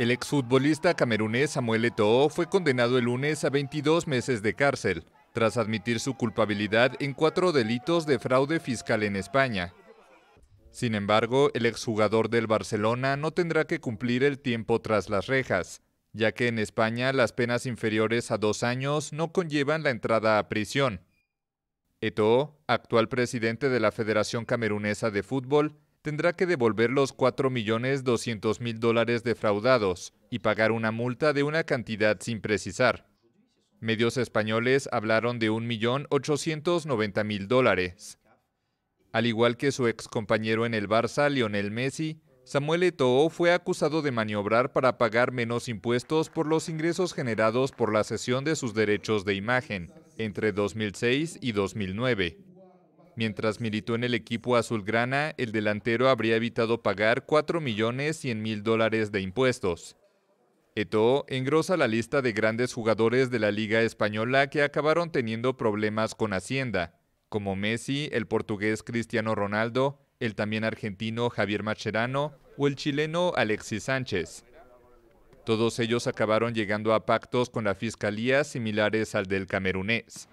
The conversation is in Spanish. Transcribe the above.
El exfutbolista camerunés Samuel Eto'o fue condenado el lunes a 22 meses de cárcel, tras admitir su culpabilidad en cuatro delitos de fraude fiscal en España. Sin embargo, el exjugador del Barcelona no tendrá que cumplir el tiempo tras las rejas, ya que en España las penas inferiores a dos años no conllevan la entrada a prisión. Eto'o, actual presidente de la Federación Camerunesa de Fútbol, tendrá que devolver los 4.200.000 dólares defraudados y pagar una multa de una cantidad sin precisar. Medios españoles hablaron de 1.890.000 dólares. Al igual que su excompañero en el Barça, Lionel Messi, Samuel Eto'o fue acusado de maniobrar para pagar menos impuestos por los ingresos generados por la cesión de sus derechos de imagen entre 2006 y 2009. Mientras militó en el equipo azulgrana, el delantero habría evitado pagar 4 millones mil dólares de impuestos. Eto engrosa la lista de grandes jugadores de la Liga Española que acabaron teniendo problemas con Hacienda, como Messi, el portugués Cristiano Ronaldo, el también argentino Javier Macherano o el chileno Alexis Sánchez. Todos ellos acabaron llegando a pactos con la fiscalía similares al del camerunés.